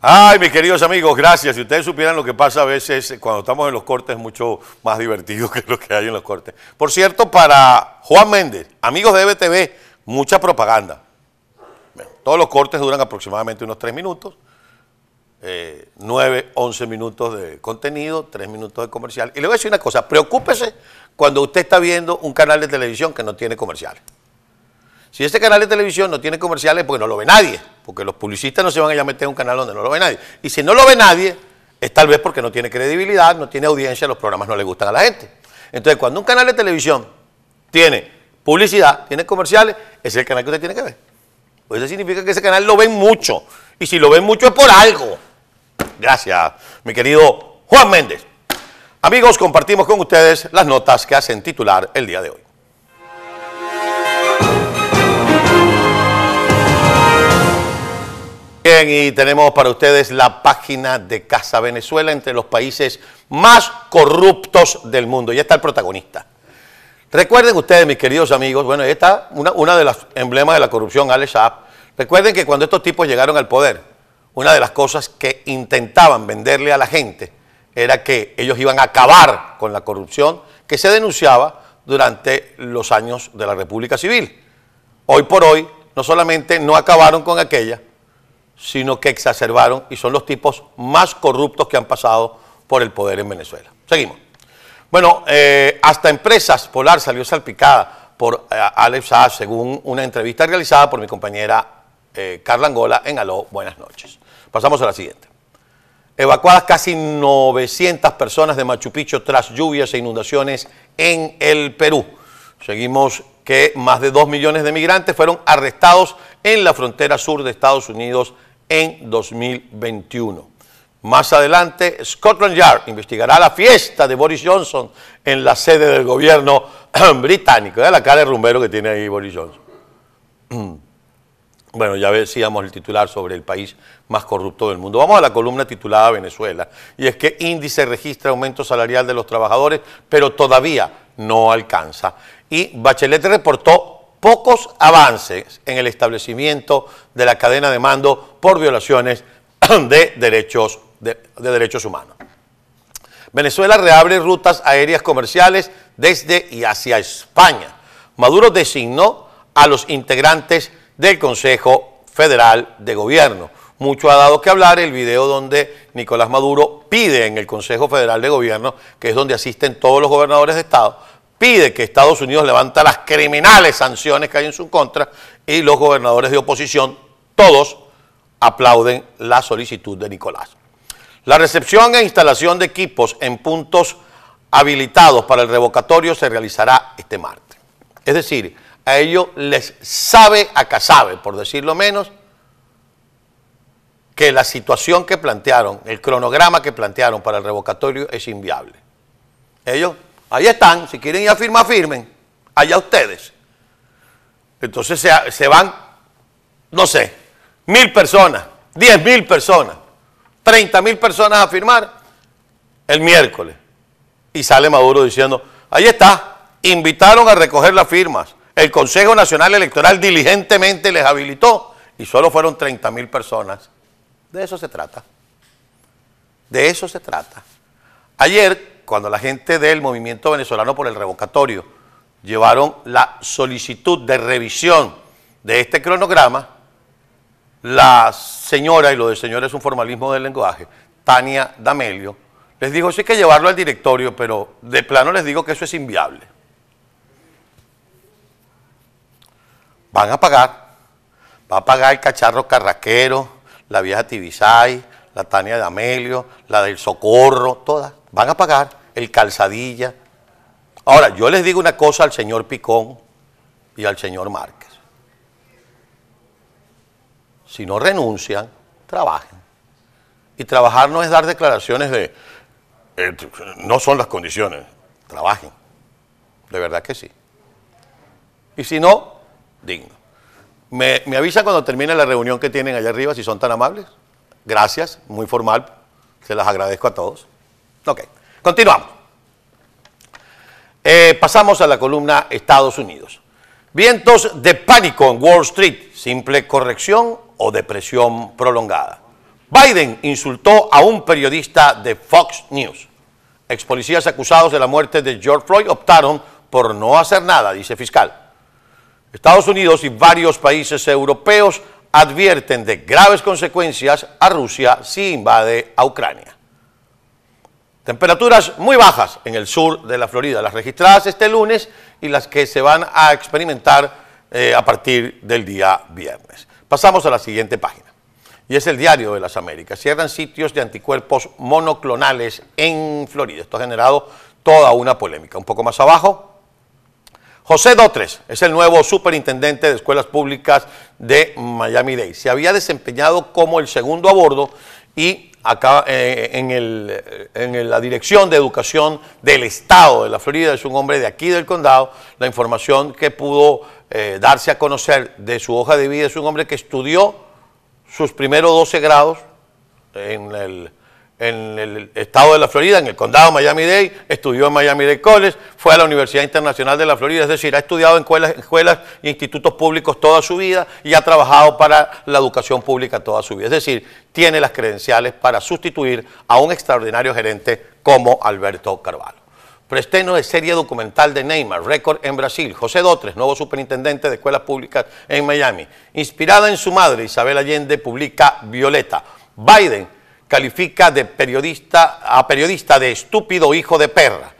Ay, mis queridos amigos, gracias. Si ustedes supieran lo que pasa a veces cuando estamos en los cortes, es mucho más divertido que lo que hay en los cortes. Por cierto, para Juan Méndez, amigos de EBTV, mucha propaganda. todos los cortes duran aproximadamente unos 3 minutos. Eh, nueve, 9, 11 minutos de contenido, 3 minutos de comercial. Y le voy a decir una cosa, preocúpese cuando usted está viendo un canal de televisión que no tiene comerciales. Si este canal de televisión no tiene comerciales, porque no lo ve nadie, porque los publicistas no se van a meter en un canal donde no lo ve nadie. Y si no lo ve nadie, es tal vez porque no tiene credibilidad, no tiene audiencia, los programas no le gustan a la gente. Entonces, cuando un canal de televisión tiene publicidad, tiene comerciales, es el canal que usted tiene que ver. Pues eso significa que ese canal lo ven mucho. Y si lo ven mucho es por algo. Gracias, mi querido Juan Méndez. Amigos, compartimos con ustedes las notas que hacen titular el día de hoy. y tenemos para ustedes la página de Casa Venezuela entre los países más corruptos del mundo. Ya está el protagonista. Recuerden ustedes, mis queridos amigos, bueno, ahí está una, de los emblemas de la corrupción, Alex Saab. Recuerden que cuando estos tipos llegaron al poder, una de las cosas que intentaban venderle a la gente era que ellos iban a acabar con la corrupción que se denunciaba durante los años de la República Civil. Hoy por hoy, no solamente no acabaron con aquella, sino que exacerbaron y son los tipos más corruptos que han pasado por el poder en Venezuela. Seguimos. Bueno, eh, hasta empresas, Polar salió salpicada por eh, Alexa según una entrevista realizada por mi compañera eh, Carla Angola en Aló, buenas noches. Pasamos a la siguiente. Evacuadas casi 900 personas de Machu Picchu tras lluvias e inundaciones en el Perú. Seguimos que más de 2 millones de migrantes fueron arrestados en la frontera sur de Estados Unidos en 2021. Más adelante, Scotland Yard investigará la fiesta de Boris Johnson en la sede del gobierno británico. Vean la cara de rumbero que tiene ahí Boris Johnson. Bueno, ya decíamos el titular sobre el país más corrupto del mundo. Vamos a la columna titulada Venezuela. Y es que índice registra aumento salarial de los trabajadores, pero todavía no alcanza. Y Bachelet reportó pocos avances en el establecimiento de la cadena de mando por violaciones de derechos, de, derechos humanos. Venezuela reabre rutas aéreas comerciales desde y hacia España. Maduro designó a los integrantes del Consejo Federal de Gobierno. Mucho ha dado que hablar el video donde Nicolás Maduro pide en el Consejo Federal de Gobierno, que es donde asisten todos los gobernadores de Estado, pide que Estados Unidos levanta las criminales sanciones que hay en su contra y los gobernadores de oposición, todos, aplauden la solicitud de Nicolás. La recepción e instalación de equipos en puntos habilitados para el revocatorio se realizará este martes. Es decir, a ellos les sabe a casabe, por decirlo menos, que la situación que plantearon, el cronograma que plantearon para el revocatorio es inviable. Ellos Ahí están, si quieren ir a firmar, firmen. Allá ustedes. Entonces se, van, no sé, mil personas, diez mil personas, treinta mil personas a firmar el miércoles. Y sale Maduro diciendo, ahí está, invitaron a recoger las firmas. El Consejo Nacional Electoral diligentemente les habilitó y solo fueron treinta mil personas. De eso se trata. De eso se trata. Ayer cuando la gente del movimiento venezolano por el revocatorio llevaron la solicitud de revisión de este cronograma, la señora, y lo de señora es un formalismo del lenguaje, Tania D'Amelio, les dijo, sí hay que llevarlo al directorio, pero de plano les digo que eso es inviable. Van a pagar, va a pagar el cacharro carraquero, la vieja Tibisay, la Tania D'Amelio, la del Socorro, todas, van a pagar el calzadilla. Ahora, yo les digo una cosa al señor Picón y al señor Márquez. Si no renuncian, trabajen. Y trabajar no es dar declaraciones de, eh, no son las condiciones, trabajen. De verdad que sí. Y si no, digno. Me, me avisan cuando termine la reunión que tienen allá arriba, si son tan amables. Gracias, muy formal. Se las agradezco a todos. Ok. Continuamos. Eh, pasamos a la columna Estados Unidos. Vientos de pánico en Wall Street, simple corrección o depresión prolongada. Biden insultó a un periodista de Fox News. Ex policías acusados de la muerte de George Floyd optaron por no hacer nada, dice fiscal. Estados Unidos y varios países europeos advierten de graves consecuencias a Rusia si invade a Ucrania. Temperaturas muy bajas en el sur de la Florida, las registradas este lunes y las que se van a experimentar eh, a partir del día viernes. Pasamos a la siguiente página, y es el Diario de las Américas. Cierran sitios de anticuerpos monoclonales en Florida. Esto ha generado toda una polémica. Un poco más abajo, José Dotres es el nuevo superintendente de escuelas públicas de Miami-Dade. Se había desempeñado como el segundo a bordo y acá eh, en, el, en la Dirección de Educación del Estado de la Florida, es un hombre de aquí del condado, la información que pudo eh, darse a conocer de su hoja de vida, es un hombre que estudió sus primeros 12 grados en el en el estado de la Florida, en el condado de Miami-Dade, estudió en Miami-Dade College, fue a la Universidad Internacional de la Florida, es decir, ha estudiado en escuelas, escuelas e institutos públicos toda su vida y ha trabajado para la educación pública toda su vida. Es decir, tiene las credenciales para sustituir a un extraordinario gerente como Alberto Carvalho. Presteno de serie documental de Neymar, récord en Brasil. José Dotres, nuevo superintendente de escuelas públicas en Miami. Inspirada en su madre, Isabel Allende publica Violeta. Biden califica de periodista a periodista de estúpido hijo de perra.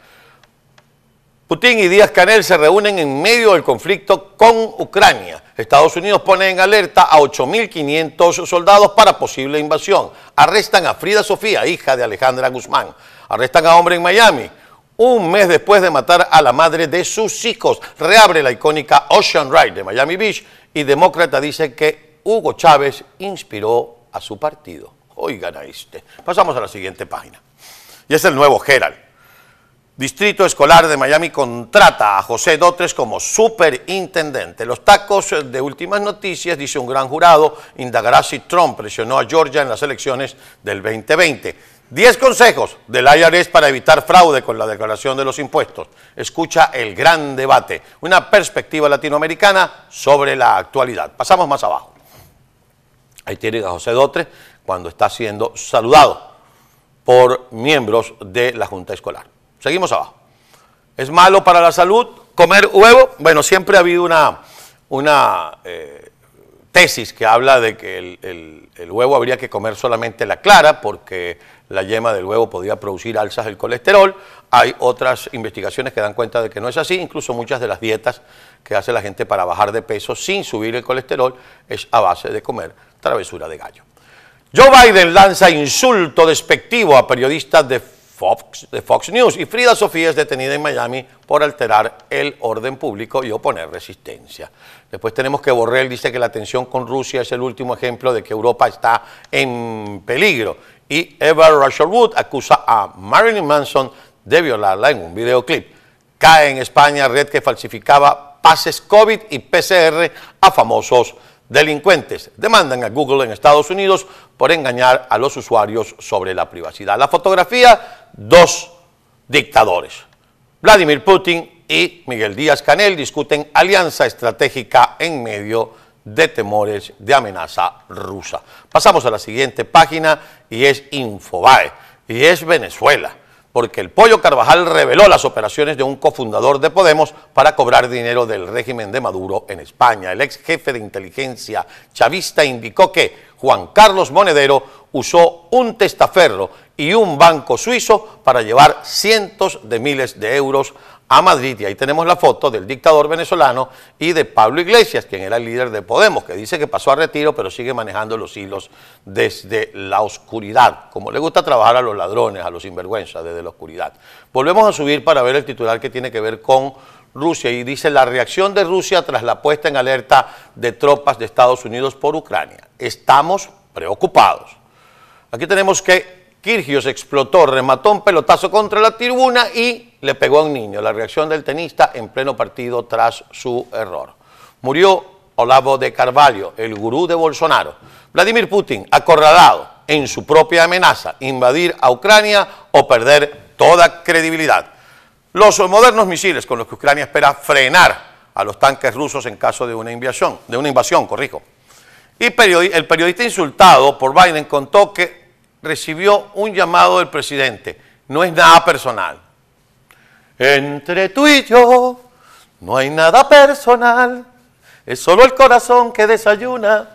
Putin y Díaz Canel se reúnen en medio del conflicto con Ucrania. Estados Unidos pone en alerta a 8.500 soldados para posible invasión. Arrestan a Frida Sofía, hija de Alejandra Guzmán. Arrestan a hombre en Miami. Un mes después de matar a la madre de sus hijos, reabre la icónica Ocean Ride de Miami Beach y Demócrata dice que Hugo Chávez inspiró a su partido. Oigan a este, Pasamos a la siguiente página. Y es el nuevo Herald. Distrito Escolar de Miami contrata a José Dotres como superintendente. Los tacos de últimas noticias, dice un gran jurado, indagará si Trump presionó a Georgia en las elecciones del 2020. Diez consejos del IRS para evitar fraude con la declaración de los impuestos. Escucha el gran debate, una perspectiva latinoamericana sobre la actualidad. Pasamos más abajo. Ahí tiene a José Dotres cuando está siendo saludado por miembros de la Junta Escolar. Seguimos abajo. ¿Es malo para la salud comer huevo? Bueno, siempre ha habido una, una eh, tesis que habla de que el, huevo habría que comer solamente la clara porque la yema del huevo podía producir alzas del colesterol. Hay otras investigaciones que dan cuenta de que no es así. Incluso muchas de las dietas que hace la gente para bajar de peso sin subir el colesterol es a base de comer travesura de gallo. Joe Biden lanza insulto despectivo a periodistas de Fox, de Fox News y Frida Sofía es detenida en Miami por alterar el orden público y oponer resistencia. Después tenemos que Borrell dice que la tensión con Rusia es el último ejemplo de que Europa está en peligro y Eva Russell Wood acusa a Marilyn Manson de violarla en un videoclip. Cae en España red que falsificaba pases COVID y PCR a famosos Delincuentes demandan a Google en Estados Unidos por engañar a los usuarios sobre la privacidad. La fotografía, dos dictadores. Vladimir Putin y Miguel Díaz Canel discuten alianza estratégica en medio de temores de amenaza rusa. Pasamos a la siguiente página y es Infobae, y es Venezuela porque el Pollo Carvajal reveló las operaciones de un cofundador de Podemos para cobrar dinero del régimen de Maduro en España. El ex jefe de inteligencia chavista indicó que Juan Carlos Monedero usó un testaferro y un banco suizo para llevar cientos de miles de euros a Madrid. Y ahí tenemos la foto del dictador venezolano y de Pablo Iglesias, quien era el líder de Podemos, que dice que pasó a retiro, pero sigue manejando los hilos desde la oscuridad, como le gusta trabajar a los ladrones, a los sinvergüenzas, desde la oscuridad. Volvemos a subir para ver el titular que tiene que ver con Rusia y dice la reacción de Rusia tras la puesta en alerta de tropas de Estados Unidos por Ucrania. Estamos preocupados. Aquí tenemos que Kirgios explotó, remató un pelotazo contra la tribuna y le pegó a un niño. La reacción del tenista en pleno partido tras su error. Murió Olavo de Carvalho, el gurú de Bolsonaro. Vladimir Putin, acorralado en su propia amenaza, invadir a Ucrania o perder toda credibilidad. Los modernos misiles con los que Ucrania espera frenar a los tanques rusos en caso de una invasión, de una invasión, corrijo. Y el periodista insultado por Biden contó que recibió un llamado del presidente. No es nada personal. Entre tú y yo no hay nada personal. Es solo el corazón que desayuna.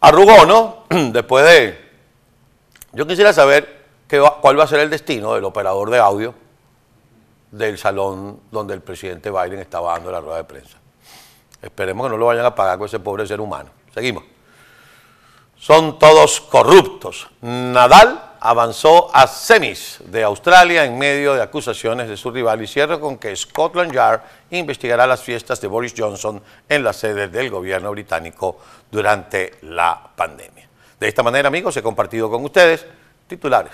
Arrugó, ¿no? Después de... Yo quisiera saber cuál va a ser el destino del operador de audio del salón donde el presidente Biden estaba dando la rueda de prensa. Esperemos que no lo vayan a pagar con ese pobre ser humano. Seguimos. Son todos corruptos. Nadal avanzó a semis de Australia en medio de acusaciones de su rival y cierra con que Scotland Yard investigará las fiestas de Boris Johnson en la sede del gobierno británico durante la pandemia. De esta manera, amigos, he compartido con ustedes titulares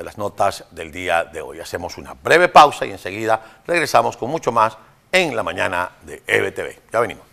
de las notas del día de hoy. Hacemos una breve pausa y enseguida regresamos con mucho más en la mañana de EBTV. Ya venimos.